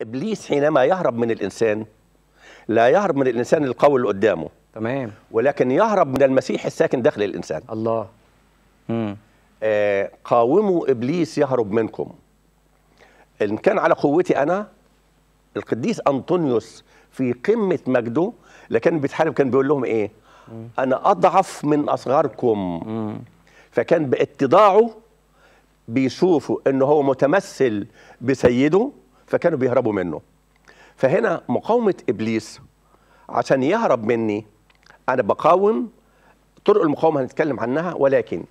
ابليس حينما يهرب من الانسان لا يهرب من الانسان القوي اللي قدامه تمام ولكن يهرب من المسيح الساكن داخل الانسان الله امم آه قاوموا ابليس يهرب منكم ان كان على قوتي انا القديس انطونيوس في قمه مجده لكن بيتحارب كان بيقول لهم ايه مم. انا اضعف من اصغركم مم. فكان باتضاعه بيشوفوا ان هو متمثل بسيده فكانوا بيهربوا منه فهنا مقاومه ابليس عشان يهرب مني انا بقاوم طرق المقاومه هنتكلم عنها ولكن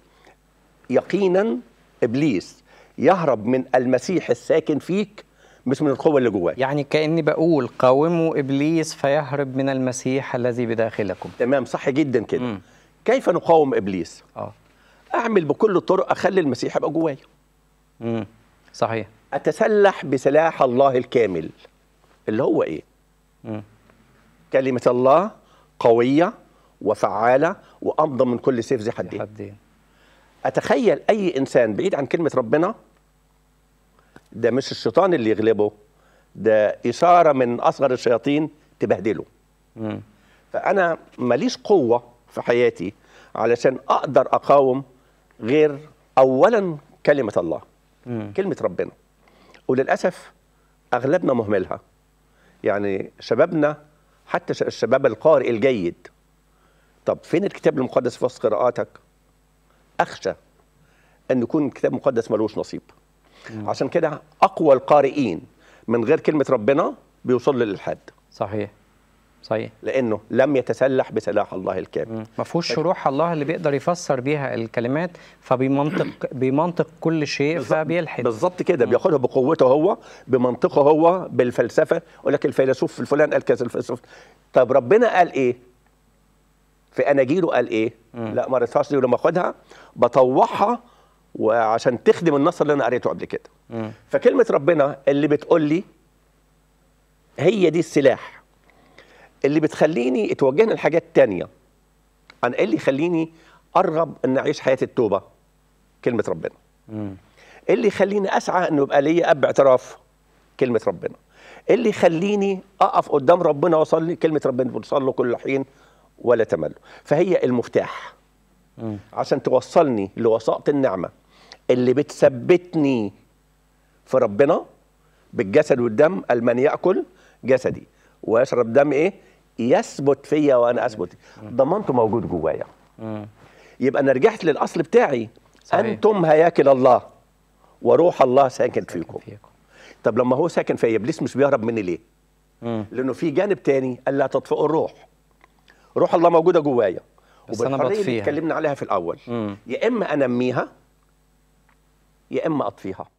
يقينا ابليس يهرب من المسيح الساكن فيك مش من القوه اللي جواك يعني كاني بقول قاوموا ابليس فيهرب من المسيح الذي بداخلكم تمام صح جدا كده مم. كيف نقاوم ابليس اه اعمل بكل الطرق اخلي المسيح يبقى جوايا امم صحيح أتسلح بسلاح الله الكامل اللي هو إيه؟ م. كلمة الله قوية وفعالة وأمضى من كل سيف ذي حدين حدين أتخيل أي إنسان بعيد عن كلمة ربنا ده مش الشيطان اللي يغلبه ده إشارة من أصغر الشياطين تبهدله م. فأنا ماليش قوة في حياتي علشان أقدر أقاوم غير أولا كلمة الله م. كلمة ربنا وللاسف اغلبنا مهملها يعني شبابنا حتى الشباب القارئ الجيد طب فين الكتاب المقدس في وسط قراءاتك اخشى ان يكون الكتاب المقدس ملوش نصيب عشان كده اقوى القارئين من غير كلمه ربنا بيوصل للالحاد صحيح صحيح لانه لم يتسلح بسلاح الله الكامل ما فيهوش روح الله اللي بيقدر يفسر بيها الكلمات فبيمنطق بيمنطق كل شيء فبيلحد بالظبط كده بياخدها بقوته هو بمنطقه هو بالفلسفه يقول لك الفيلسوف الفلان قال كذا الفيلسوف طب ربنا قال ايه في اناجيله قال ايه مم. لا ما قريتهاش دي ولما اخدها بطوعها وعشان تخدم النص اللي انا قريته قبل كده مم. فكلمه ربنا اللي بتقول لي هي دي السلاح اللي بتخليني اتوجهنا لحاجات تانية انا ايه اللي يخليني ارغب ان اعيش حياه التوبه كلمه ربنا ايه اللي يخليني اسعى انه يبقى ليا اب اعتراف كلمه ربنا ايه اللي يخليني اقف قدام ربنا واصلي كلمه ربنا بنصلي كل حين ولا تمل فهي المفتاح مم. عشان توصلني لوسائط النعمه اللي بتثبتني في ربنا بالجسد والدم المن ياكل جسدي واشرب دم ايه يثبت فيا وانا اثبت ضمانته موجود جوايا يبقى انا رجعت للاصل بتاعي صحيح. انتم هياكل الله وروح الله ساكن فيكم طب لما هو ساكن فيا ابليس مش بيهرب مني ليه مم. لانه في جانب تاني الا تطفئوا الروح روح الله موجوده جوايا بس انا بطفيها اللي اتكلمنا عليها في الاول مم. يا اما انميها يا اما اطفيها